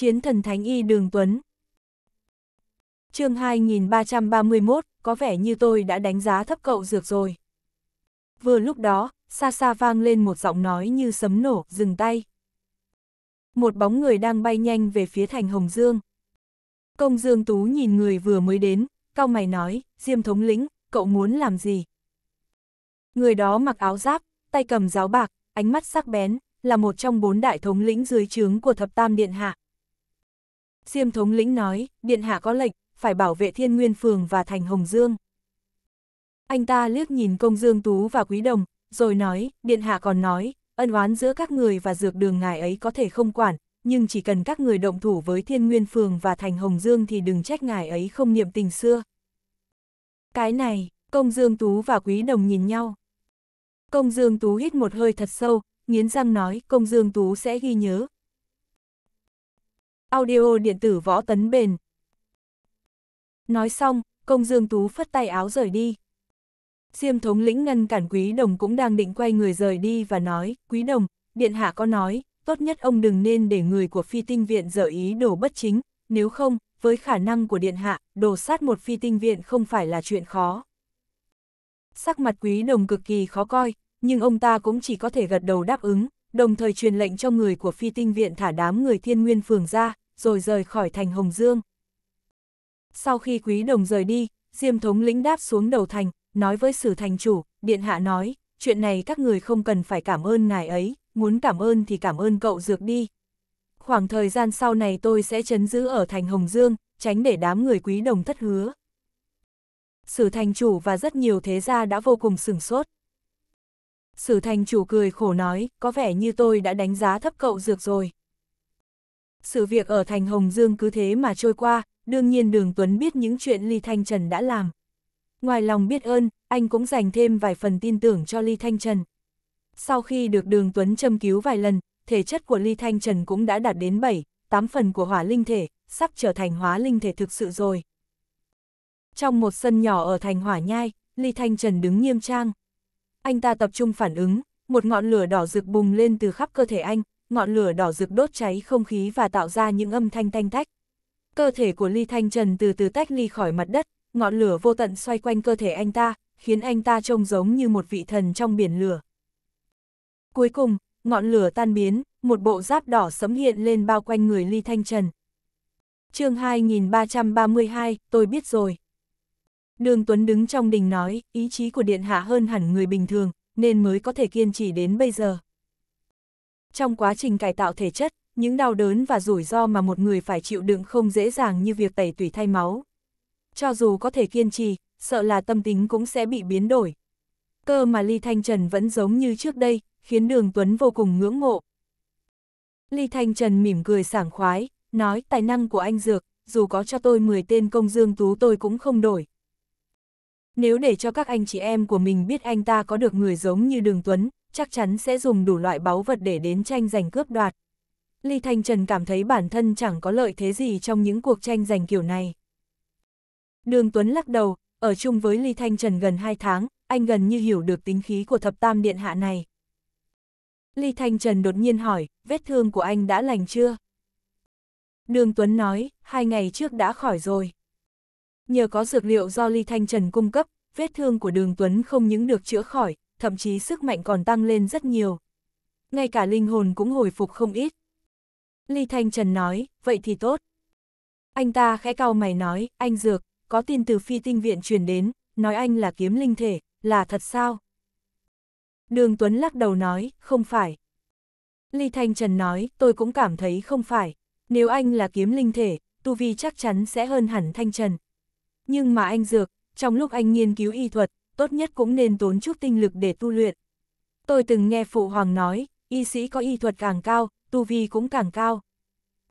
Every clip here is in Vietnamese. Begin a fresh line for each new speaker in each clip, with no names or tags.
Chiến thần Thánh Y Đường Tuấn chương 2331, có vẻ như tôi đã đánh giá thấp cậu dược rồi. Vừa lúc đó, xa xa vang lên một giọng nói như sấm nổ, dừng tay. Một bóng người đang bay nhanh về phía thành Hồng Dương. Công Dương Tú nhìn người vừa mới đến, cao mày nói, Diêm Thống lĩnh, cậu muốn làm gì? Người đó mặc áo giáp, tay cầm giáo bạc, ánh mắt sắc bén, là một trong bốn đại thống lĩnh dưới trướng của thập tam điện hạ. Diêm thống lĩnh nói, điện hạ có lệnh, phải bảo vệ thiên nguyên phường và thành Hồng Dương. Anh ta liếc nhìn công Dương Tú và Quý Đồng, rồi nói, điện hạ còn nói, ân oán giữa các người và dược đường ngài ấy có thể không quản, nhưng chỉ cần các người động thủ với thiên nguyên phường và thành Hồng Dương thì đừng trách ngài ấy không niệm tình xưa. Cái này, công Dương Tú và Quý Đồng nhìn nhau. Công Dương Tú hít một hơi thật sâu, nghiến răng nói công Dương Tú sẽ ghi nhớ, Audio điện tử võ tấn bền. Nói xong, công dương tú phất tay áo rời đi. Diêm thống lĩnh ngăn cản quý đồng cũng đang định quay người rời đi và nói, quý đồng, điện hạ có nói, tốt nhất ông đừng nên để người của phi tinh viện dở ý đồ bất chính, nếu không, với khả năng của điện hạ, đồ sát một phi tinh viện không phải là chuyện khó. Sắc mặt quý đồng cực kỳ khó coi, nhưng ông ta cũng chỉ có thể gật đầu đáp ứng, đồng thời truyền lệnh cho người của phi tinh viện thả đám người thiên nguyên phường ra, rồi rời khỏi thành Hồng Dương. Sau khi quý đồng rời đi, Diêm thống lĩnh đáp xuống đầu thành, nói với sử thành chủ, điện hạ nói, chuyện này các người không cần phải cảm ơn ngài ấy, muốn cảm ơn thì cảm ơn cậu dược đi. Khoảng thời gian sau này tôi sẽ chấn giữ ở thành Hồng Dương, tránh để đám người quý đồng thất hứa. Sử thành chủ và rất nhiều thế gia đã vô cùng sửng sốt. Sử thành chủ cười khổ nói, có vẻ như tôi đã đánh giá thấp cậu dược rồi. Sự việc ở thành Hồng Dương cứ thế mà trôi qua, đương nhiên Đường Tuấn biết những chuyện Ly Thanh Trần đã làm. Ngoài lòng biết ơn, anh cũng dành thêm vài phần tin tưởng cho Ly Thanh Trần. Sau khi được Đường Tuấn châm cứu vài lần, thể chất của Ly Thanh Trần cũng đã đạt đến 7, 8 phần của hỏa linh thể, sắp trở thành hóa linh thể thực sự rồi. Trong một sân nhỏ ở thành hỏa nhai, Ly Thanh Trần đứng nghiêm trang, anh ta tập trung phản ứng, một ngọn lửa đỏ rực bùng lên từ khắp cơ thể anh, ngọn lửa đỏ rực đốt cháy không khí và tạo ra những âm thanh thanh tách. Cơ thể của Ly Thanh Trần từ từ tách ly khỏi mặt đất, ngọn lửa vô tận xoay quanh cơ thể anh ta, khiến anh ta trông giống như một vị thần trong biển lửa. Cuối cùng, ngọn lửa tan biến, một bộ giáp đỏ sấm hiện lên bao quanh người Ly Thanh Trần. chương 2332, tôi biết rồi. Đường Tuấn đứng trong đình nói, ý chí của Điện Hạ hơn hẳn người bình thường, nên mới có thể kiên trì đến bây giờ. Trong quá trình cải tạo thể chất, những đau đớn và rủi ro mà một người phải chịu đựng không dễ dàng như việc tẩy tủy thay máu. Cho dù có thể kiên trì, sợ là tâm tính cũng sẽ bị biến đổi. Cơ mà Ly Thanh Trần vẫn giống như trước đây, khiến Đường Tuấn vô cùng ngưỡng mộ. Ly Thanh Trần mỉm cười sảng khoái, nói tài năng của anh Dược, dù có cho tôi 10 tên công dương tú tôi cũng không đổi, nếu để cho các anh chị em của mình biết anh ta có được người giống như Đường Tuấn, chắc chắn sẽ dùng đủ loại báu vật để đến tranh giành cướp đoạt. Ly Thanh Trần cảm thấy bản thân chẳng có lợi thế gì trong những cuộc tranh giành kiểu này. Đường Tuấn lắc đầu, ở chung với Ly Thanh Trần gần 2 tháng, anh gần như hiểu được tính khí của thập tam điện hạ này. Ly Thanh Trần đột nhiên hỏi, vết thương của anh đã lành chưa? Đường Tuấn nói, hai ngày trước đã khỏi rồi nhờ có dược liệu do Ly Thanh Trần cung cấp, vết thương của đường Tuấn không những được chữa khỏi, thậm chí sức mạnh còn tăng lên rất nhiều. Ngay cả linh hồn cũng hồi phục không ít. Ly Thanh Trần nói, vậy thì tốt. Anh ta khẽ cau mày nói, anh Dược, có tin từ phi tinh viện truyền đến, nói anh là kiếm linh thể, là thật sao? Đường Tuấn lắc đầu nói, không phải. Ly Thanh Trần nói, tôi cũng cảm thấy không phải. Nếu anh là kiếm linh thể, tu vi chắc chắn sẽ hơn hẳn Thanh Trần, nhưng mà anh dược, trong lúc anh nghiên cứu y thuật, tốt nhất cũng nên tốn chút tinh lực để tu luyện. Tôi từng nghe Phụ Hoàng nói, y sĩ có y thuật càng cao, tu vi cũng càng cao.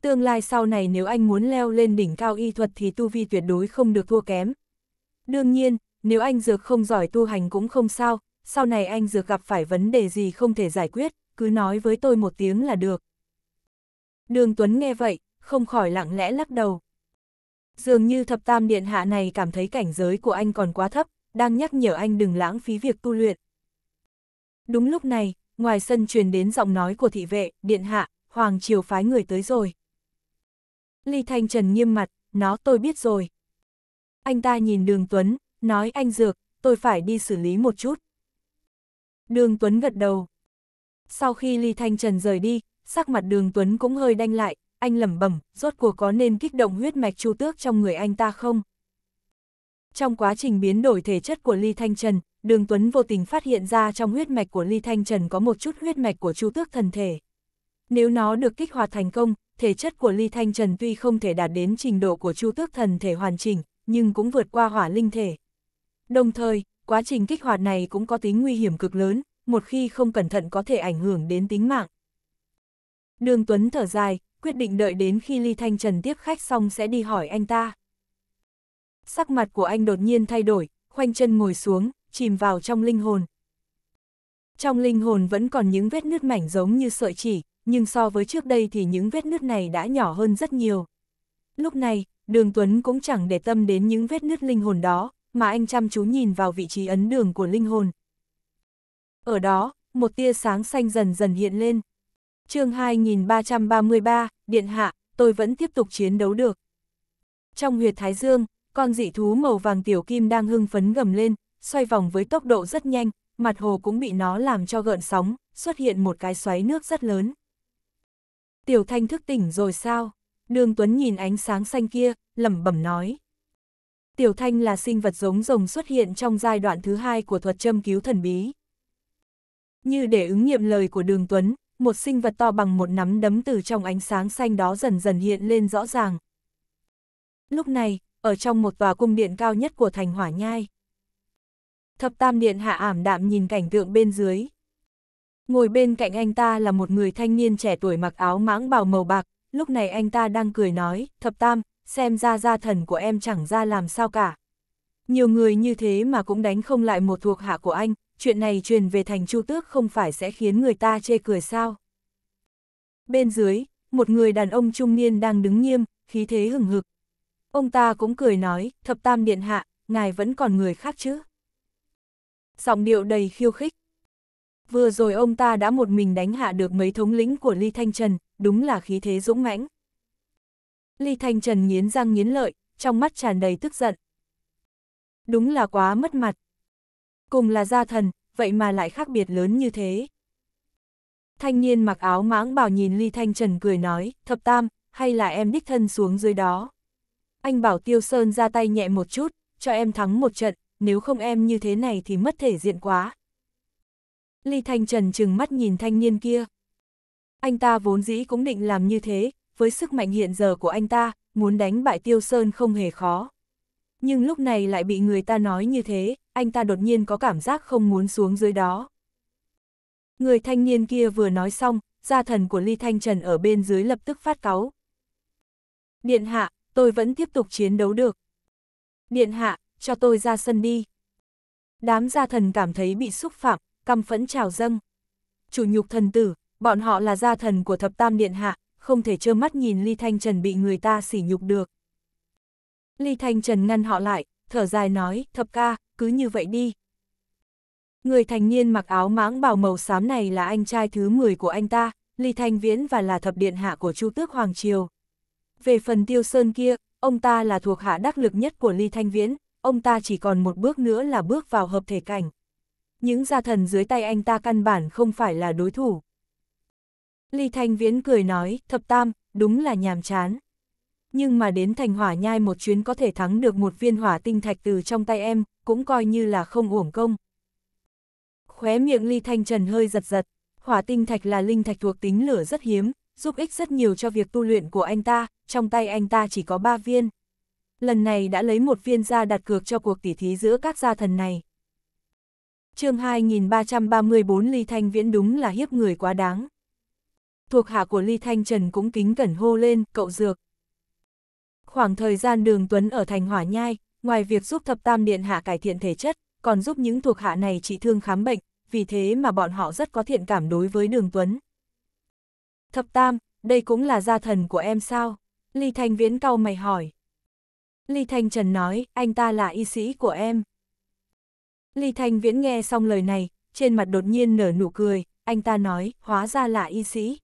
Tương lai sau này nếu anh muốn leo lên đỉnh cao y thuật thì tu vi tuyệt đối không được thua kém. Đương nhiên, nếu anh dược không giỏi tu hành cũng không sao, sau này anh dược gặp phải vấn đề gì không thể giải quyết, cứ nói với tôi một tiếng là được. Đường Tuấn nghe vậy, không khỏi lặng lẽ lắc đầu. Dường như thập tam điện hạ này cảm thấy cảnh giới của anh còn quá thấp, đang nhắc nhở anh đừng lãng phí việc tu luyện. Đúng lúc này, ngoài sân truyền đến giọng nói của thị vệ, điện hạ, hoàng triều phái người tới rồi. Ly Thanh Trần nghiêm mặt, nó tôi biết rồi. Anh ta nhìn đường Tuấn, nói anh Dược, tôi phải đi xử lý một chút. Đường Tuấn gật đầu. Sau khi Ly Thanh Trần rời đi, sắc mặt đường Tuấn cũng hơi đanh lại, anh lẩm bẩm, rốt cuộc có nên kích động huyết mạch chu tước trong người anh ta không? Trong quá trình biến đổi thể chất của Ly Thanh Trần, Đường Tuấn vô tình phát hiện ra trong huyết mạch của Ly Thanh Trần có một chút huyết mạch của chu tước thần thể. Nếu nó được kích hoạt thành công, thể chất của Ly Thanh Trần tuy không thể đạt đến trình độ của chu tước thần thể hoàn chỉnh, nhưng cũng vượt qua hỏa linh thể. Đồng thời, quá trình kích hoạt này cũng có tính nguy hiểm cực lớn, một khi không cẩn thận có thể ảnh hưởng đến tính mạng. Đường Tuấn thở dài, quyết định đợi đến khi Ly Thanh Trần tiếp khách xong sẽ đi hỏi anh ta. Sắc mặt của anh đột nhiên thay đổi, khoanh chân ngồi xuống, chìm vào trong linh hồn. Trong linh hồn vẫn còn những vết nứt mảnh giống như sợi chỉ, nhưng so với trước đây thì những vết nứt này đã nhỏ hơn rất nhiều. Lúc này, Đường Tuấn cũng chẳng để tâm đến những vết nứt linh hồn đó, mà anh chăm chú nhìn vào vị trí ấn đường của linh hồn. Ở đó, một tia sáng xanh dần dần hiện lên chương 2333, Điện Hạ, tôi vẫn tiếp tục chiến đấu được. Trong huyệt Thái Dương, con dị thú màu vàng tiểu kim đang hưng phấn gầm lên, xoay vòng với tốc độ rất nhanh, mặt hồ cũng bị nó làm cho gợn sóng, xuất hiện một cái xoáy nước rất lớn. Tiểu Thanh thức tỉnh rồi sao? Đường Tuấn nhìn ánh sáng xanh kia, lẩm bẩm nói. Tiểu Thanh là sinh vật giống rồng xuất hiện trong giai đoạn thứ hai của thuật châm cứu thần bí. Như để ứng nghiệm lời của Đường Tuấn, một sinh vật to bằng một nắm đấm từ trong ánh sáng xanh đó dần dần hiện lên rõ ràng. Lúc này, ở trong một tòa cung điện cao nhất của thành hỏa nhai. Thập tam điện hạ ảm đạm nhìn cảnh tượng bên dưới. Ngồi bên cạnh anh ta là một người thanh niên trẻ tuổi mặc áo mãng bào màu bạc, lúc này anh ta đang cười nói, thập tam, xem ra gia thần của em chẳng ra làm sao cả. Nhiều người như thế mà cũng đánh không lại một thuộc hạ của anh, chuyện này truyền về thành chu tước không phải sẽ khiến người ta chê cười sao. Bên dưới, một người đàn ông trung niên đang đứng nghiêm, khí thế hừng hực. Ông ta cũng cười nói, thập tam điện hạ, ngài vẫn còn người khác chứ. Giọng điệu đầy khiêu khích. Vừa rồi ông ta đã một mình đánh hạ được mấy thống lĩnh của Ly Thanh Trần, đúng là khí thế dũng mãnh. Ly Thanh Trần nghiến răng nghiến lợi, trong mắt tràn đầy tức giận. Đúng là quá mất mặt, cùng là gia thần, vậy mà lại khác biệt lớn như thế. Thanh niên mặc áo mãng bảo nhìn Ly Thanh Trần cười nói, thập tam, hay là em đích thân xuống dưới đó. Anh bảo Tiêu Sơn ra tay nhẹ một chút, cho em thắng một trận, nếu không em như thế này thì mất thể diện quá. Ly Thanh Trần chừng mắt nhìn thanh niên kia. Anh ta vốn dĩ cũng định làm như thế, với sức mạnh hiện giờ của anh ta, muốn đánh bại Tiêu Sơn không hề khó. Nhưng lúc này lại bị người ta nói như thế, anh ta đột nhiên có cảm giác không muốn xuống dưới đó. Người thanh niên kia vừa nói xong, gia thần của Ly Thanh Trần ở bên dưới lập tức phát cáu. Điện hạ, tôi vẫn tiếp tục chiến đấu được. Điện hạ, cho tôi ra sân đi. Đám gia thần cảm thấy bị xúc phạm, căm phẫn trào dâng. Chủ nhục thần tử, bọn họ là gia thần của thập tam điện hạ, không thể trơ mắt nhìn Ly Thanh Trần bị người ta sỉ nhục được. Ly Thanh Trần ngăn họ lại, thở dài nói, thập ca, cứ như vậy đi. Người thành niên mặc áo mãng bào màu xám này là anh trai thứ 10 của anh ta, ly Thanh Viễn và là thập điện hạ của Chu Tước Hoàng Triều. Về phần Tiêu Sơn kia, ông ta là thuộc hạ đắc lực nhất của ly Thanh Viễn, ông ta chỉ còn một bước nữa là bước vào hợp thể cảnh. Những gia thần dưới tay anh ta căn bản không phải là đối thủ. ly Thanh Viễn cười nói, thập tam, đúng là nhàm chán nhưng mà đến thành hỏa nhai một chuyến có thể thắng được một viên hỏa tinh thạch từ trong tay em, cũng coi như là không uổng công. Khóe miệng Ly Thanh Trần hơi giật giật, hỏa tinh thạch là linh thạch thuộc tính lửa rất hiếm, giúp ích rất nhiều cho việc tu luyện của anh ta, trong tay anh ta chỉ có ba viên. Lần này đã lấy một viên ra đặt cược cho cuộc tỉ thí giữa các gia thần này. chương 2334 Ly Thanh Viễn đúng là hiếp người quá đáng. Thuộc hạ của Ly Thanh Trần cũng kính cẩn hô lên, cậu dược. Khoảng thời gian đường Tuấn ở thành hỏa nhai, ngoài việc giúp thập tam điện hạ cải thiện thể chất, còn giúp những thuộc hạ này trị thương khám bệnh, vì thế mà bọn họ rất có thiện cảm đối với đường Tuấn. Thập tam, đây cũng là gia thần của em sao? Ly Thanh Viễn cau mày hỏi. Ly Thanh Trần nói, anh ta là y sĩ của em. Ly Thanh Viễn nghe xong lời này, trên mặt đột nhiên nở nụ cười, anh ta nói, hóa ra là y sĩ.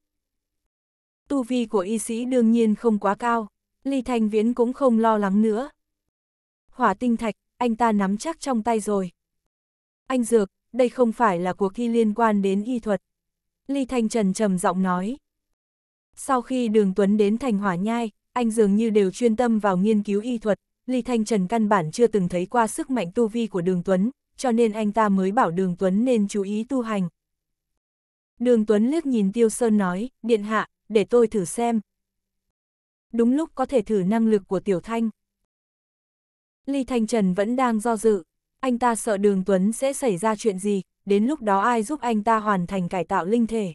Tu vi của y sĩ đương nhiên không quá cao. Ly Thanh Viễn cũng không lo lắng nữa. Hỏa tinh thạch, anh ta nắm chắc trong tay rồi. Anh Dược, đây không phải là cuộc thi liên quan đến y thuật. Ly Thanh Trần trầm giọng nói. Sau khi Đường Tuấn đến thành hỏa nhai, anh dường như đều chuyên tâm vào nghiên cứu y thuật. Ly Thanh Trần căn bản chưa từng thấy qua sức mạnh tu vi của Đường Tuấn, cho nên anh ta mới bảo Đường Tuấn nên chú ý tu hành. Đường Tuấn liếc nhìn Tiêu Sơn nói, điện hạ, để tôi thử xem, đúng lúc có thể thử năng lực của Tiểu Thanh. Ly Thanh Trần vẫn đang do dự, anh ta sợ Đường Tuấn sẽ xảy ra chuyện gì, đến lúc đó ai giúp anh ta hoàn thành cải tạo linh thể.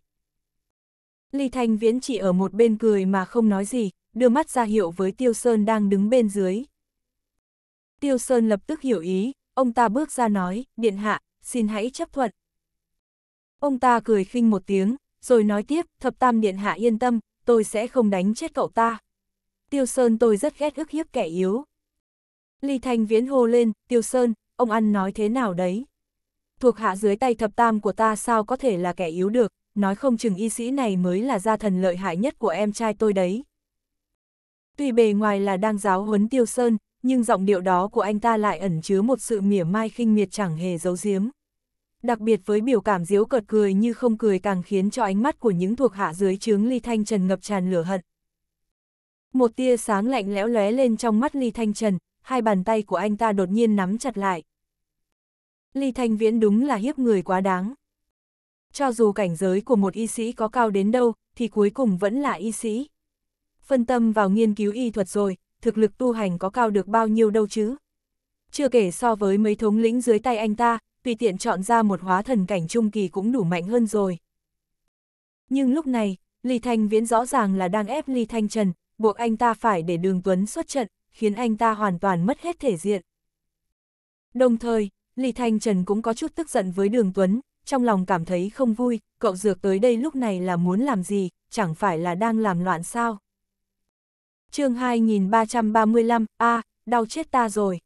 Ly Thanh Viễn chỉ ở một bên cười mà không nói gì, đưa mắt ra hiệu với Tiêu Sơn đang đứng bên dưới. Tiêu Sơn lập tức hiểu ý, ông ta bước ra nói, điện hạ, xin hãy chấp thuận. Ông ta cười khinh một tiếng, rồi nói tiếp, thập tam điện hạ yên tâm, tôi sẽ không đánh chết cậu ta. Tiêu Sơn tôi rất ghét ức hiếp kẻ yếu. Ly Thanh Viễn hô lên, Tiêu Sơn, ông ăn nói thế nào đấy? Thuộc hạ dưới tay thập tam của ta sao có thể là kẻ yếu được, nói không chừng y sĩ này mới là gia thần lợi hại nhất của em trai tôi đấy. Tuy bề ngoài là đang giáo huấn Tiêu Sơn, nhưng giọng điệu đó của anh ta lại ẩn chứa một sự mỉa mai khinh miệt chẳng hề giấu giếm. Đặc biệt với biểu cảm diếu cợt cười như không cười càng khiến cho ánh mắt của những thuộc hạ dưới trướng Ly Thanh Trần ngập tràn lửa hận. Một tia sáng lạnh lẽo lóe lên trong mắt Ly Thanh Trần, hai bàn tay của anh ta đột nhiên nắm chặt lại. Ly Thanh Viễn đúng là hiếp người quá đáng. Cho dù cảnh giới của một y sĩ có cao đến đâu, thì cuối cùng vẫn là y sĩ. Phân tâm vào nghiên cứu y thuật rồi, thực lực tu hành có cao được bao nhiêu đâu chứ. Chưa kể so với mấy thống lĩnh dưới tay anh ta, tùy tiện chọn ra một hóa thần cảnh trung kỳ cũng đủ mạnh hơn rồi. Nhưng lúc này, Ly Thanh Viễn rõ ràng là đang ép Ly Thanh Trần, buộc anh ta phải để Đường Tuấn xuất trận, khiến anh ta hoàn toàn mất hết thể diện. Đồng thời, Lý Thanh Trần cũng có chút tức giận với Đường Tuấn, trong lòng cảm thấy không vui, cậu dược tới đây lúc này là muốn làm gì, chẳng phải là đang làm loạn sao. chương 2335, a à, đau chết ta rồi.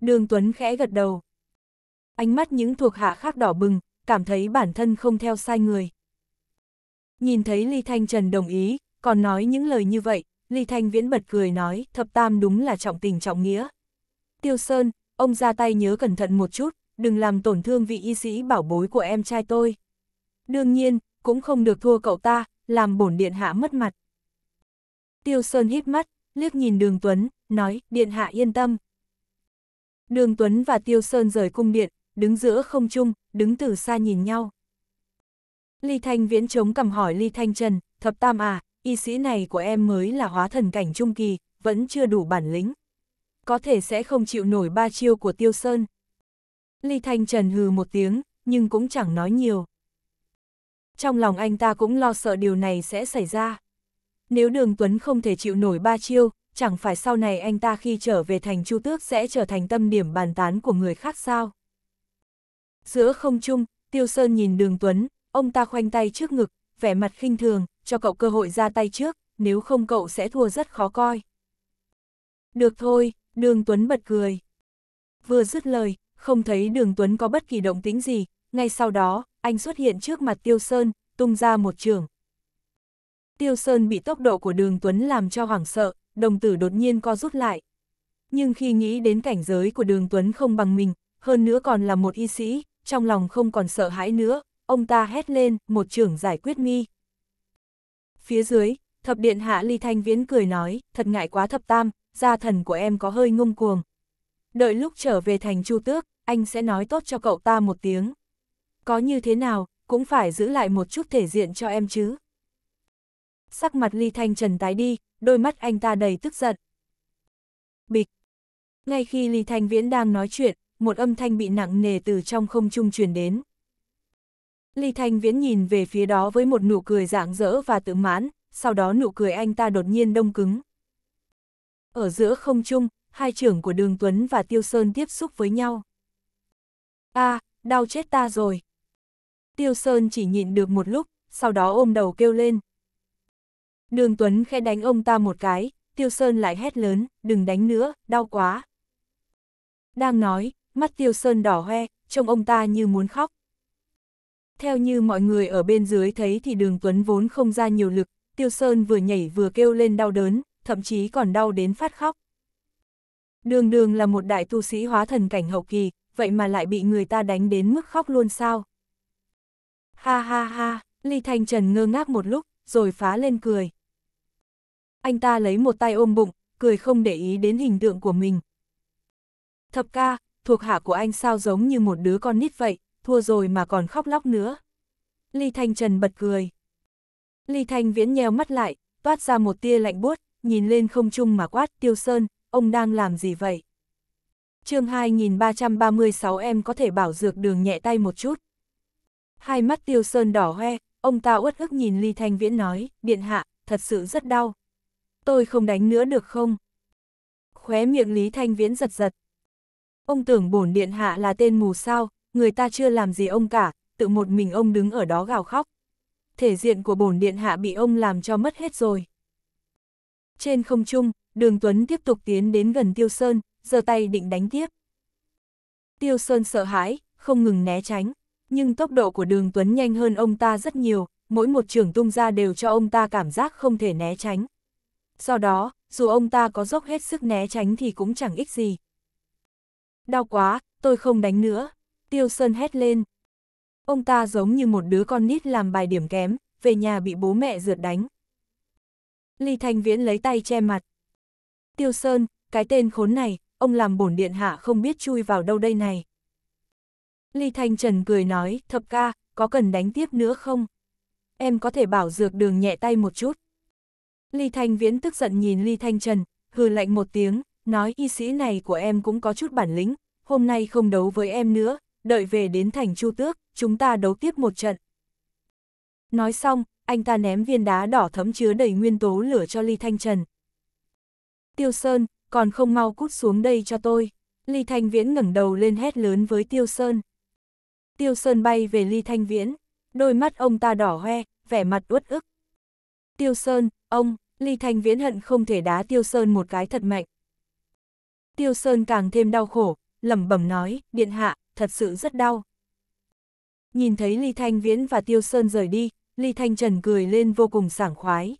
Đường Tuấn khẽ gật đầu. Ánh mắt những thuộc hạ khác đỏ bừng, cảm thấy bản thân không theo sai người. Nhìn thấy Lý Thanh Trần đồng ý, còn nói những lời như vậy, Ly Thanh Viễn bật cười nói, thập tam đúng là trọng tình trọng nghĩa. Tiêu Sơn, ông ra tay nhớ cẩn thận một chút, đừng làm tổn thương vị y sĩ bảo bối của em trai tôi. Đương nhiên, cũng không được thua cậu ta, làm bổn điện hạ mất mặt. Tiêu Sơn hít mắt, liếc nhìn Đường Tuấn, nói, điện hạ yên tâm. Đường Tuấn và Tiêu Sơn rời cung điện, đứng giữa không trung, đứng từ xa nhìn nhau. Ly Thanh Viễn chống cầm hỏi Ly Thanh Trần, thập tam à, y sĩ này của em mới là hóa thần cảnh trung kỳ, vẫn chưa đủ bản lĩnh. Có thể sẽ không chịu nổi ba chiêu của Tiêu Sơn. Ly Thanh Trần hừ một tiếng, nhưng cũng chẳng nói nhiều. Trong lòng anh ta cũng lo sợ điều này sẽ xảy ra. Nếu Đường Tuấn không thể chịu nổi ba chiêu, chẳng phải sau này anh ta khi trở về thành Chu Tước sẽ trở thành tâm điểm bàn tán của người khác sao? Giữa không trung, Tiêu Sơn nhìn Đường Tuấn, ông ta khoanh tay trước ngực, vẻ mặt khinh thường, cho cậu cơ hội ra tay trước, nếu không cậu sẽ thua rất khó coi. Được thôi, Đường Tuấn bật cười. Vừa dứt lời, không thấy Đường Tuấn có bất kỳ động tĩnh gì, ngay sau đó, anh xuất hiện trước mặt Tiêu Sơn, tung ra một trường. Tiêu Sơn bị tốc độ của Đường Tuấn làm cho hoảng sợ, đồng tử đột nhiên co rút lại. Nhưng khi nghĩ đến cảnh giới của Đường Tuấn không bằng mình, hơn nữa còn là một y sĩ, trong lòng không còn sợ hãi nữa, ông ta hét lên, một trưởng giải quyết mi. Phía dưới, thập điện hạ ly thanh viễn cười nói, thật ngại quá thập tam, gia thần của em có hơi ngông cuồng. Đợi lúc trở về thành chu tước, anh sẽ nói tốt cho cậu ta một tiếng. Có như thế nào, cũng phải giữ lại một chút thể diện cho em chứ. Sắc mặt ly thanh trần tái đi, đôi mắt anh ta đầy tức giận. Bịch. Ngay khi ly thanh viễn đang nói chuyện, một âm thanh bị nặng nề từ trong không trung truyền đến. Ly Thanh Viễn nhìn về phía đó với một nụ cười rạng rỡ và tự mãn, sau đó nụ cười anh ta đột nhiên đông cứng. Ở giữa không trung, hai trưởng của Đường Tuấn và Tiêu Sơn tiếp xúc với nhau. a à, đau chết ta rồi. Tiêu Sơn chỉ nhịn được một lúc, sau đó ôm đầu kêu lên. Đường Tuấn khẽ đánh ông ta một cái, Tiêu Sơn lại hét lớn, đừng đánh nữa, đau quá. Đang nói, mắt Tiêu Sơn đỏ hoe, trông ông ta như muốn khóc. Theo như mọi người ở bên dưới thấy thì đường Tuấn vốn không ra nhiều lực, Tiêu Sơn vừa nhảy vừa kêu lên đau đớn, thậm chí còn đau đến phát khóc. Đường đường là một đại tu sĩ hóa thần cảnh hậu kỳ, vậy mà lại bị người ta đánh đến mức khóc luôn sao? Ha ha ha, Ly Thanh Trần ngơ ngác một lúc, rồi phá lên cười. Anh ta lấy một tay ôm bụng, cười không để ý đến hình tượng của mình. Thập ca, thuộc hạ của anh sao giống như một đứa con nít vậy, thua rồi mà còn khóc lóc nữa. Ly Thanh Trần bật cười. Ly Thanh Viễn nheo mắt lại, toát ra một tia lạnh buốt, nhìn lên không trung mà quát Tiêu Sơn, ông đang làm gì vậy? chương 2336 em có thể bảo dược đường nhẹ tay một chút. Hai mắt Tiêu Sơn đỏ hoe, ông ta uất ức nhìn Ly Thanh Viễn nói, điện hạ, thật sự rất đau. Tôi không đánh nữa được không? Khóe miệng Lý Thanh Viễn giật giật. Ông tưởng bổn điện hạ là tên mù sao, người ta chưa làm gì ông cả, tự một mình ông đứng ở đó gào khóc. Thể diện của bổn điện hạ bị ông làm cho mất hết rồi. Trên không trung, đường Tuấn tiếp tục tiến đến gần Tiêu Sơn, giơ tay định đánh tiếp. Tiêu Sơn sợ hãi, không ngừng né tránh, nhưng tốc độ của đường Tuấn nhanh hơn ông ta rất nhiều, mỗi một trường tung ra đều cho ông ta cảm giác không thể né tránh. Do đó, dù ông ta có dốc hết sức né tránh thì cũng chẳng ích gì. Đau quá, tôi không đánh nữa. Tiêu Sơn hét lên. Ông ta giống như một đứa con nít làm bài điểm kém, về nhà bị bố mẹ rượt đánh. Ly Thanh Viễn lấy tay che mặt. Tiêu Sơn, cái tên khốn này, ông làm bổn điện hạ không biết chui vào đâu đây này. Ly Thanh Trần cười nói, thập ca, có cần đánh tiếp nữa không? Em có thể bảo dược đường nhẹ tay một chút. Ly Thanh Viễn tức giận nhìn Ly Thanh Trần, hừ lạnh một tiếng, nói y sĩ này của em cũng có chút bản lĩnh, hôm nay không đấu với em nữa, đợi về đến thành Chu Tước, chúng ta đấu tiếp một trận. Nói xong, anh ta ném viên đá đỏ thấm chứa đầy nguyên tố lửa cho Ly Thanh Trần. Tiêu Sơn, còn không mau cút xuống đây cho tôi. Ly Thanh Viễn ngẩng đầu lên hét lớn với Tiêu Sơn. Tiêu Sơn bay về Ly Thanh Viễn, đôi mắt ông ta đỏ hoe, vẻ mặt uất ức. Tiêu Sơn, ông, Ly Thanh Viễn hận không thể đá Tiêu Sơn một cái thật mạnh. Tiêu Sơn càng thêm đau khổ, lẩm bẩm nói, điện hạ, thật sự rất đau. Nhìn thấy Ly Thanh Viễn và Tiêu Sơn rời đi, Ly Thanh Trần cười lên vô cùng sảng khoái.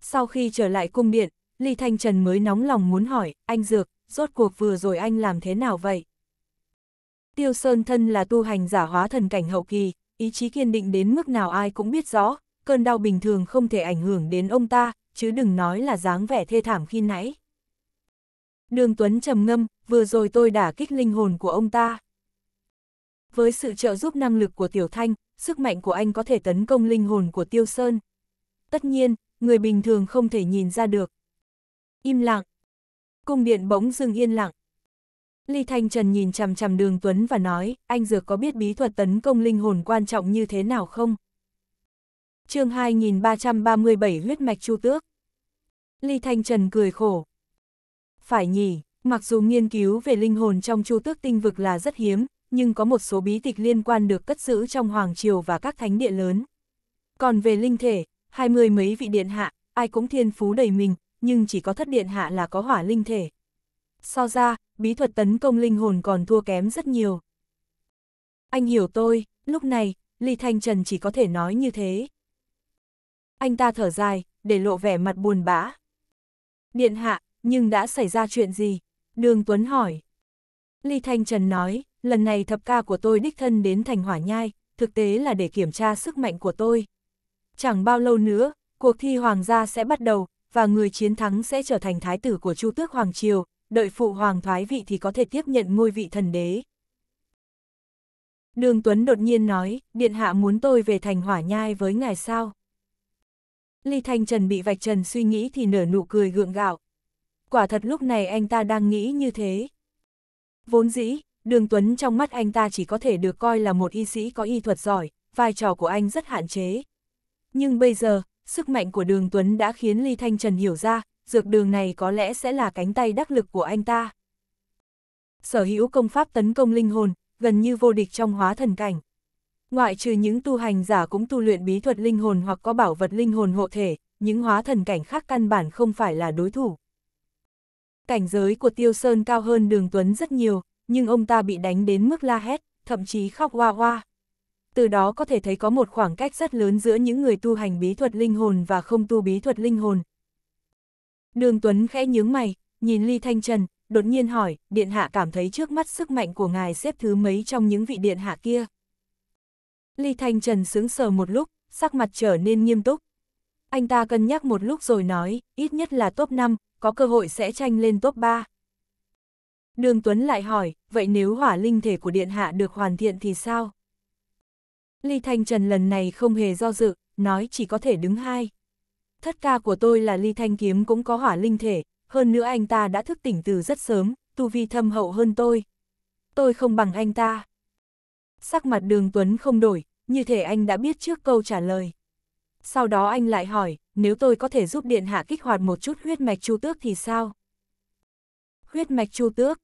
Sau khi trở lại cung điện, Ly Thanh Trần mới nóng lòng muốn hỏi, anh Dược, rốt cuộc vừa rồi anh làm thế nào vậy? Tiêu Sơn thân là tu hành giả hóa thần cảnh hậu kỳ, ý chí kiên định đến mức nào ai cũng biết rõ, cơn đau bình thường không thể ảnh hưởng đến ông ta, chứ đừng nói là dáng vẻ thê thảm khi nãy. Đường Tuấn trầm ngâm, vừa rồi tôi đã kích linh hồn của ông ta. Với sự trợ giúp năng lực của Tiểu Thanh, sức mạnh của anh có thể tấn công linh hồn của Tiêu Sơn. Tất nhiên, người bình thường không thể nhìn ra được. Im lặng. Cung điện bỗng dưng yên lặng. Ly Thanh Trần nhìn chằm chằm đường Tuấn và nói, anh Dược có biết bí thuật tấn công linh hồn quan trọng như thế nào không? chương 2337 huyết mạch chu tước. Ly Thanh Trần cười khổ. Phải nhỉ? Mặc dù nghiên cứu về linh hồn trong chu tước tinh vực là rất hiếm, nhưng có một số bí tịch liên quan được cất giữ trong Hoàng Triều và các thánh địa lớn. Còn về linh thể, hai mươi mấy vị điện hạ, ai cũng thiên phú đầy mình, nhưng chỉ có thất điện hạ là có hỏa linh thể. So ra, bí thuật tấn công linh hồn còn thua kém rất nhiều. Anh hiểu tôi, lúc này, Ly Thanh Trần chỉ có thể nói như thế. Anh ta thở dài, để lộ vẻ mặt buồn bã. Điện hạ, nhưng đã xảy ra chuyện gì? Đường Tuấn hỏi. Ly Thanh Trần nói, lần này thập ca của tôi đích thân đến thành hỏa nhai, thực tế là để kiểm tra sức mạnh của tôi. Chẳng bao lâu nữa, cuộc thi hoàng gia sẽ bắt đầu, và người chiến thắng sẽ trở thành thái tử của Chu Tước Hoàng Triều, đợi phụ hoàng thoái vị thì có thể tiếp nhận ngôi vị thần đế. Đường Tuấn đột nhiên nói, điện hạ muốn tôi về thành hỏa nhai với ngài sao? Ly Thanh Trần bị vạch trần suy nghĩ thì nở nụ cười gượng gạo, quả thật lúc này anh ta đang nghĩ như thế. Vốn dĩ, Đường Tuấn trong mắt anh ta chỉ có thể được coi là một y sĩ có y thuật giỏi, vai trò của anh rất hạn chế. Nhưng bây giờ, sức mạnh của Đường Tuấn đã khiến Ly Thanh Trần hiểu ra, dược đường này có lẽ sẽ là cánh tay đắc lực của anh ta. Sở hữu công pháp tấn công linh hồn, gần như vô địch trong hóa thần cảnh. Ngoại trừ những tu hành giả cũng tu luyện bí thuật linh hồn hoặc có bảo vật linh hồn hộ thể, những hóa thần cảnh khác căn bản không phải là đối thủ. Cảnh giới của Tiêu Sơn cao hơn Đường Tuấn rất nhiều, nhưng ông ta bị đánh đến mức la hét, thậm chí khóc hoa hoa. Từ đó có thể thấy có một khoảng cách rất lớn giữa những người tu hành bí thuật linh hồn và không tu bí thuật linh hồn. Đường Tuấn khẽ nhướng mày, nhìn Ly Thanh Trần, đột nhiên hỏi, Điện Hạ cảm thấy trước mắt sức mạnh của ngài xếp thứ mấy trong những vị Điện Hạ kia. Ly Thanh Trần sững sờ một lúc, sắc mặt trở nên nghiêm túc anh ta cân nhắc một lúc rồi nói, ít nhất là top 5, có cơ hội sẽ tranh lên top 3. Đường Tuấn lại hỏi, vậy nếu hỏa linh thể của Điện Hạ được hoàn thiện thì sao? Ly Thanh Trần lần này không hề do dự, nói chỉ có thể đứng hai. Thất ca của tôi là Ly Thanh Kiếm cũng có hỏa linh thể, hơn nữa anh ta đã thức tỉnh từ rất sớm, tu vi thâm hậu hơn tôi. Tôi không bằng anh ta. Sắc mặt đường Tuấn không đổi, như thể anh đã biết trước câu trả lời. Sau đó anh lại hỏi, nếu tôi có thể giúp Điện Hạ kích hoạt một chút huyết mạch chu tước thì sao? Huyết mạch chu tước.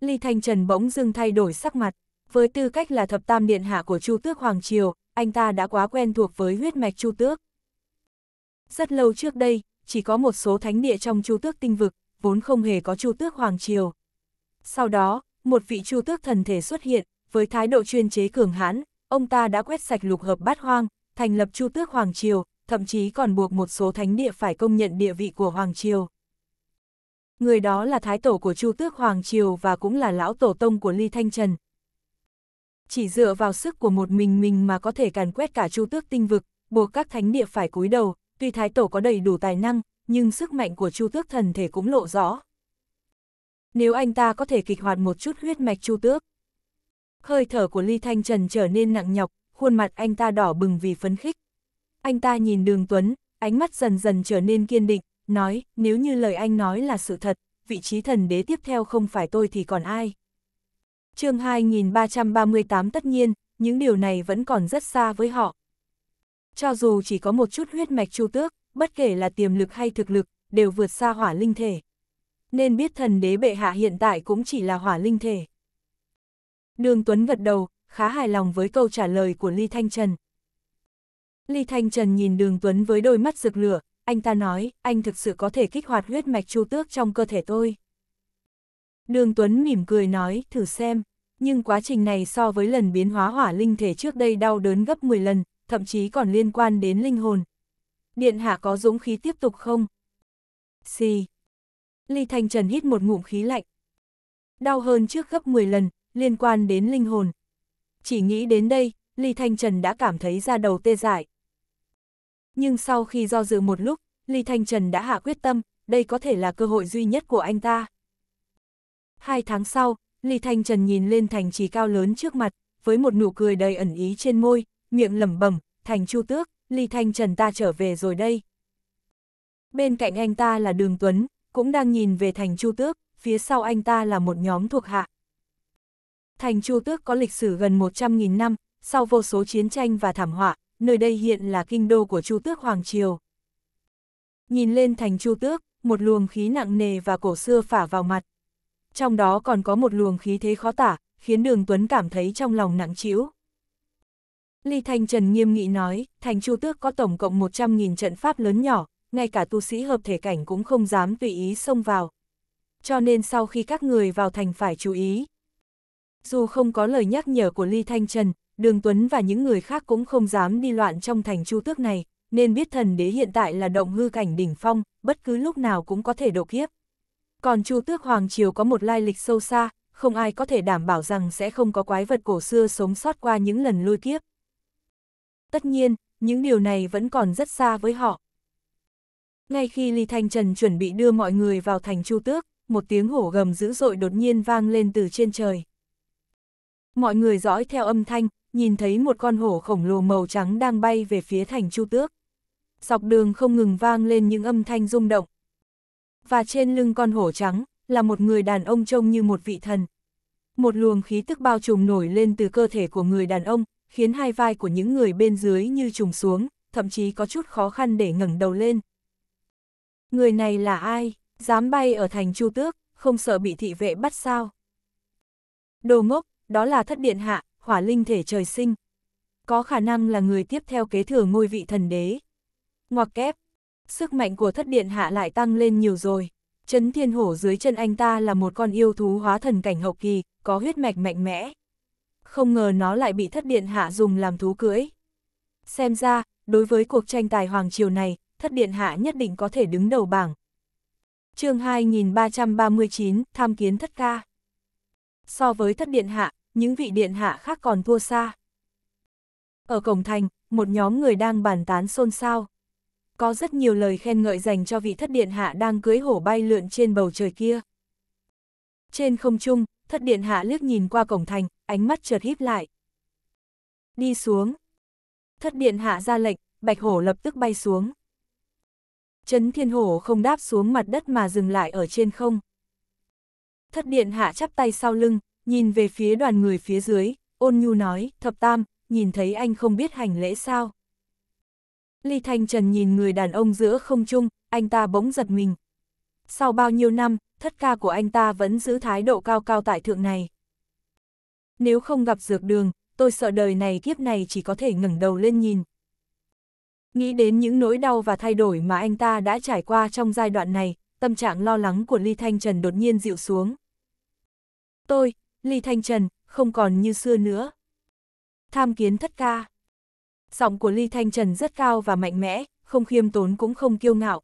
Ly Thanh Trần bỗng dưng thay đổi sắc mặt. Với tư cách là thập tam Điện Hạ của chu tước Hoàng Triều, anh ta đã quá quen thuộc với huyết mạch chu tước. Rất lâu trước đây, chỉ có một số thánh địa trong chu tước tinh vực, vốn không hề có chu tước Hoàng Triều. Sau đó, một vị chu tước thần thể xuất hiện, với thái độ chuyên chế cường hãn, ông ta đã quét sạch lục hợp bát hoang, thành lập Chu Tước Hoàng Triều, thậm chí còn buộc một số thánh địa phải công nhận địa vị của Hoàng Triều. Người đó là thái tổ của Chu Tước Hoàng Triều và cũng là lão tổ tông của Ly Thanh Trần. Chỉ dựa vào sức của một mình mình mà có thể càn quét cả Chu Tước tinh vực, buộc các thánh địa phải cúi đầu, tuy thái tổ có đầy đủ tài năng, nhưng sức mạnh của Chu Tước thần thể cũng lộ rõ. Nếu anh ta có thể kịch hoạt một chút huyết mạch Chu Tước. Hơi thở của Ly Thanh Trần trở nên nặng nhọc, khuôn mặt anh ta đỏ bừng vì phấn khích. Anh ta nhìn đường Tuấn, ánh mắt dần dần trở nên kiên định, nói, nếu như lời anh nói là sự thật, vị trí thần đế tiếp theo không phải tôi thì còn ai. chương 2338 tất nhiên, những điều này vẫn còn rất xa với họ. Cho dù chỉ có một chút huyết mạch chu tước, bất kể là tiềm lực hay thực lực, đều vượt xa hỏa linh thể. Nên biết thần đế bệ hạ hiện tại cũng chỉ là hỏa linh thể. Đường Tuấn gật đầu, khá hài lòng với câu trả lời của Ly Thanh Trần. Ly Thanh Trần nhìn Đường Tuấn với đôi mắt rực lửa, anh ta nói, anh thực sự có thể kích hoạt huyết mạch chu tước trong cơ thể tôi. Đường Tuấn mỉm cười nói, thử xem, nhưng quá trình này so với lần biến hóa hỏa linh thể trước đây đau đớn gấp 10 lần, thậm chí còn liên quan đến linh hồn. Điện hạ có dũng khí tiếp tục không? Xì. Ly Thanh Trần hít một ngụm khí lạnh. Đau hơn trước gấp 10 lần, liên quan đến linh hồn, chỉ nghĩ đến đây, Ly Thanh Trần đã cảm thấy ra đầu tê dại. Nhưng sau khi do dự một lúc, Ly Thanh Trần đã hạ quyết tâm, đây có thể là cơ hội duy nhất của anh ta. Hai tháng sau, Ly Thanh Trần nhìn lên thành trì cao lớn trước mặt, với một nụ cười đầy ẩn ý trên môi, miệng lẩm bẩm, thành chu tước, Ly Thanh Trần ta trở về rồi đây. Bên cạnh anh ta là Đường Tuấn, cũng đang nhìn về thành chu tước, phía sau anh ta là một nhóm thuộc hạ, Thành Chu Tước có lịch sử gần 100.000 năm, sau vô số chiến tranh và thảm họa, nơi đây hiện là kinh đô của Chu Tước Hoàng Triều. Nhìn lên thành Chu Tước, một luồng khí nặng nề và cổ xưa phả vào mặt. Trong đó còn có một luồng khí thế khó tả, khiến Đường Tuấn cảm thấy trong lòng nặng trĩu. Ly Thanh Trần nghiêm nghị nói, thành Chu Tước có tổng cộng 100.000 trận pháp lớn nhỏ, ngay cả tu sĩ hợp thể cảnh cũng không dám tùy ý xông vào. Cho nên sau khi các người vào thành phải chú ý, dù không có lời nhắc nhở của Ly Thanh Trần, Đường Tuấn và những người khác cũng không dám đi loạn trong thành chu tước này, nên biết thần đế hiện tại là động hư cảnh đỉnh phong, bất cứ lúc nào cũng có thể độ kiếp. Còn chu tước Hoàng Triều có một lai lịch sâu xa, không ai có thể đảm bảo rằng sẽ không có quái vật cổ xưa sống sót qua những lần lui kiếp. Tất nhiên, những điều này vẫn còn rất xa với họ. Ngay khi Ly Thanh Trần chuẩn bị đưa mọi người vào thành chu tước, một tiếng hổ gầm dữ dội đột nhiên vang lên từ trên trời. Mọi người dõi theo âm thanh, nhìn thấy một con hổ khổng lồ màu trắng đang bay về phía thành Chu Tước. Dọc đường không ngừng vang lên những âm thanh rung động. Và trên lưng con hổ trắng là một người đàn ông trông như một vị thần. Một luồng khí tức bao trùm nổi lên từ cơ thể của người đàn ông, khiến hai vai của những người bên dưới như trùng xuống, thậm chí có chút khó khăn để ngẩng đầu lên. Người này là ai? Dám bay ở thành Chu Tước, không sợ bị thị vệ bắt sao? Đồ ngốc, đó là thất điện hạ, hỏa linh thể trời sinh. Có khả năng là người tiếp theo kế thừa ngôi vị thần đế. Ngoặc kép, sức mạnh của thất điện hạ lại tăng lên nhiều rồi. Trấn thiên hổ dưới chân anh ta là một con yêu thú hóa thần cảnh hậu kỳ, có huyết mạch mạnh mẽ. Không ngờ nó lại bị thất điện hạ dùng làm thú cưỡi. Xem ra, đối với cuộc tranh tài Hoàng Triều này, thất điện hạ nhất định có thể đứng đầu bảng. chương 2339, tham kiến thất ca. So với thất điện hạ, những vị điện hạ khác còn thua xa. Ở cổng thành, một nhóm người đang bàn tán xôn xao. Có rất nhiều lời khen ngợi dành cho vị thất điện hạ đang cưới hổ bay lượn trên bầu trời kia. Trên không trung, thất điện hạ liếc nhìn qua cổng thành, ánh mắt chợt híp lại. Đi xuống. Thất điện hạ ra lệnh, bạch hổ lập tức bay xuống. chấn thiên hổ không đáp xuống mặt đất mà dừng lại ở trên không. Thất điện hạ chắp tay sau lưng, nhìn về phía đoàn người phía dưới, ôn nhu nói, thập tam, nhìn thấy anh không biết hành lễ sao. Ly Thanh Trần nhìn người đàn ông giữa không trung, anh ta bỗng giật mình. Sau bao nhiêu năm, thất ca của anh ta vẫn giữ thái độ cao cao tại thượng này. Nếu không gặp dược đường, tôi sợ đời này kiếp này chỉ có thể ngẩng đầu lên nhìn. Nghĩ đến những nỗi đau và thay đổi mà anh ta đã trải qua trong giai đoạn này, tâm trạng lo lắng của Ly Thanh Trần đột nhiên dịu xuống. Tôi, ly thanh trần, không còn như xưa nữa. Tham kiến thất ca. Giọng của ly thanh trần rất cao và mạnh mẽ, không khiêm tốn cũng không kiêu ngạo.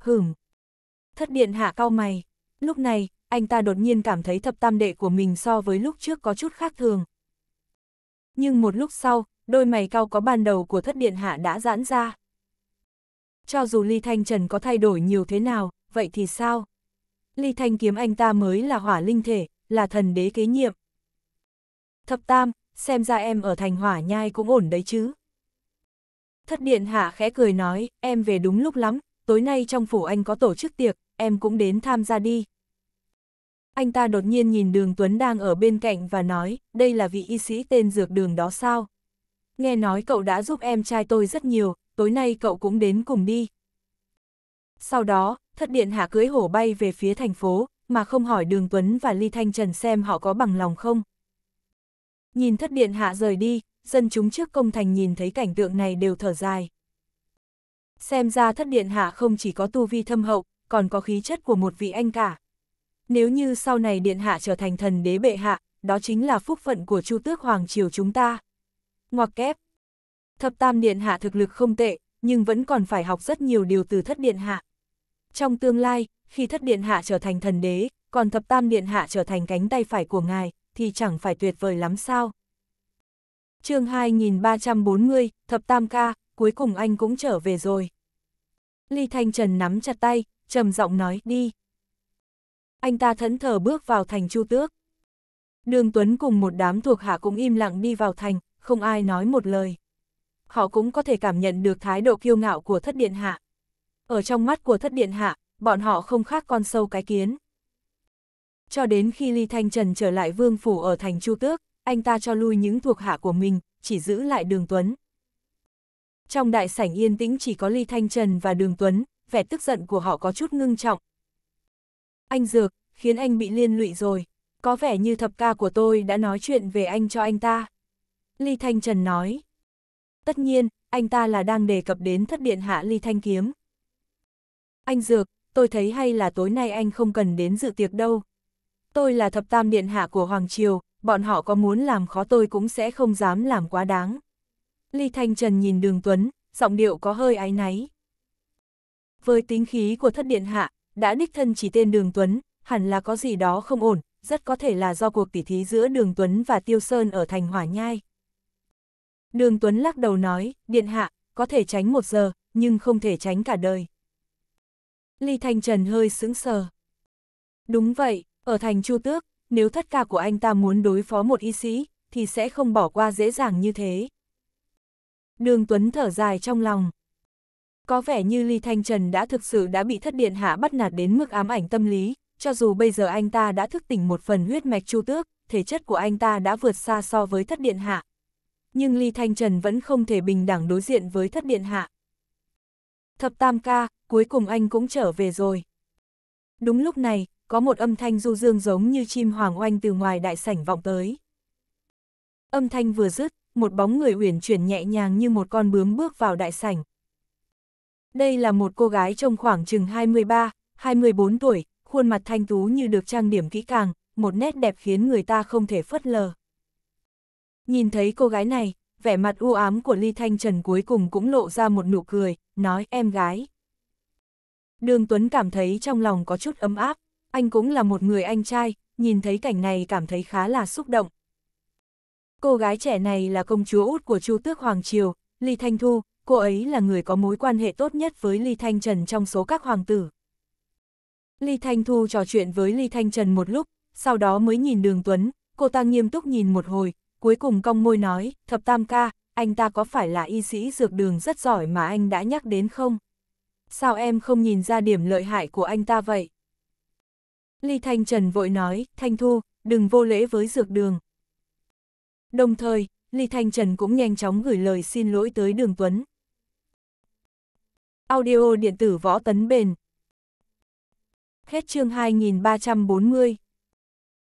Hửm. Thất điện hạ cao mày. Lúc này, anh ta đột nhiên cảm thấy thập tam đệ của mình so với lúc trước có chút khác thường. Nhưng một lúc sau, đôi mày cao có ban đầu của thất điện hạ đã giãn ra. Cho dù Ly Thanh Trần có thay đổi nhiều thế nào, vậy thì sao? Ly Thanh kiếm anh ta mới là hỏa linh thể, là thần đế kế nhiệm. Thập tam, xem ra em ở thành hỏa nhai cũng ổn đấy chứ. Thất điện hạ khẽ cười nói, em về đúng lúc lắm, tối nay trong phủ anh có tổ chức tiệc, em cũng đến tham gia đi. Anh ta đột nhiên nhìn đường Tuấn đang ở bên cạnh và nói, đây là vị y sĩ tên dược đường đó sao? Nghe nói cậu đã giúp em trai tôi rất nhiều, tối nay cậu cũng đến cùng đi. Sau đó, thất điện hạ cưới hổ bay về phía thành phố, mà không hỏi Đường Tuấn và Ly Thanh Trần xem họ có bằng lòng không. Nhìn thất điện hạ rời đi, dân chúng trước công thành nhìn thấy cảnh tượng này đều thở dài. Xem ra thất điện hạ không chỉ có tu vi thâm hậu, còn có khí chất của một vị anh cả. Nếu như sau này điện hạ trở thành thần đế bệ hạ, đó chính là phúc phận của Chu Tước Hoàng Triều chúng ta. Ngoặc kép. Thập Tam Điện Hạ thực lực không tệ, nhưng vẫn còn phải học rất nhiều điều từ Thất Điện Hạ. Trong tương lai, khi thất điện hạ trở thành thần đế, còn thập tam điện hạ trở thành cánh tay phải của ngài, thì chẳng phải tuyệt vời lắm sao. chương 2340, thập tam ca, cuối cùng anh cũng trở về rồi. Ly Thanh Trần nắm chặt tay, trầm giọng nói đi. Anh ta thẫn thờ bước vào thành chu tước. Đường Tuấn cùng một đám thuộc hạ cũng im lặng đi vào thành, không ai nói một lời. Họ cũng có thể cảm nhận được thái độ kiêu ngạo của thất điện hạ. Ở trong mắt của thất điện hạ, bọn họ không khác con sâu cái kiến. Cho đến khi Ly Thanh Trần trở lại vương phủ ở thành Chu Tước, anh ta cho lui những thuộc hạ của mình, chỉ giữ lại Đường Tuấn. Trong đại sảnh yên tĩnh chỉ có Ly Thanh Trần và Đường Tuấn, vẻ tức giận của họ có chút ngưng trọng. Anh Dược, khiến anh bị liên lụy rồi. Có vẻ như thập ca của tôi đã nói chuyện về anh cho anh ta. Ly Thanh Trần nói. Tất nhiên, anh ta là đang đề cập đến thất điện hạ Ly Thanh Kiếm anh Dược, tôi thấy hay là tối nay anh không cần đến dự tiệc đâu. Tôi là thập tam điện hạ của Hoàng Triều, bọn họ có muốn làm khó tôi cũng sẽ không dám làm quá đáng. Ly Thanh Trần nhìn đường Tuấn, giọng điệu có hơi áy náy. Với tính khí của thất điện hạ, đã đích thân chỉ tên đường Tuấn, hẳn là có gì đó không ổn, rất có thể là do cuộc tỉ thí giữa đường Tuấn và Tiêu Sơn ở thành hỏa nhai. Đường Tuấn lắc đầu nói, điện hạ, có thể tránh một giờ, nhưng không thể tránh cả đời. Ly Thanh Trần hơi sững sờ. Đúng vậy, ở thành Chu Tước, nếu thất ca của anh ta muốn đối phó một y sĩ, thì sẽ không bỏ qua dễ dàng như thế. Đường Tuấn thở dài trong lòng. Có vẻ như Ly Thanh Trần đã thực sự đã bị thất điện hạ bắt nạt đến mức ám ảnh tâm lý, cho dù bây giờ anh ta đã thức tỉnh một phần huyết mạch chu tước, thể chất của anh ta đã vượt xa so với thất điện hạ. Nhưng Ly Thanh Trần vẫn không thể bình đẳng đối diện với thất điện hạ. Thập tam ca, cuối cùng anh cũng trở về rồi. Đúng lúc này, có một âm thanh du dương giống như chim hoàng oanh từ ngoài đại sảnh vọng tới. Âm thanh vừa dứt, một bóng người uyển chuyển nhẹ nhàng như một con bướm bước vào đại sảnh. Đây là một cô gái trong khoảng chừng 23, 24 tuổi, khuôn mặt thanh tú như được trang điểm kỹ càng, một nét đẹp khiến người ta không thể phớt lờ. Nhìn thấy cô gái này, vẻ mặt u ám của Ly Thanh Trần cuối cùng cũng lộ ra một nụ cười, nói em gái. Đường Tuấn cảm thấy trong lòng có chút ấm áp, anh cũng là một người anh trai, nhìn thấy cảnh này cảm thấy khá là xúc động. Cô gái trẻ này là công chúa út của Chu Tước Hoàng Triều, Ly Thanh Thu, cô ấy là người có mối quan hệ tốt nhất với Ly Thanh Trần trong số các hoàng tử. Ly Thanh Thu trò chuyện với Ly Thanh Trần một lúc, sau đó mới nhìn Đường Tuấn, cô ta nghiêm túc nhìn một hồi, cuối cùng cong môi nói, thập tam ca, anh ta có phải là y sĩ dược đường rất giỏi mà anh đã nhắc đến không? Sao em không nhìn ra điểm lợi hại của anh ta vậy? Ly Thanh Trần vội nói, Thanh Thu, đừng vô lễ với dược đường. Đồng thời, Ly Thanh Trần cũng nhanh chóng gửi lời xin lỗi tới Đường Tuấn. Audio điện tử võ tấn bền. Hết chương 2340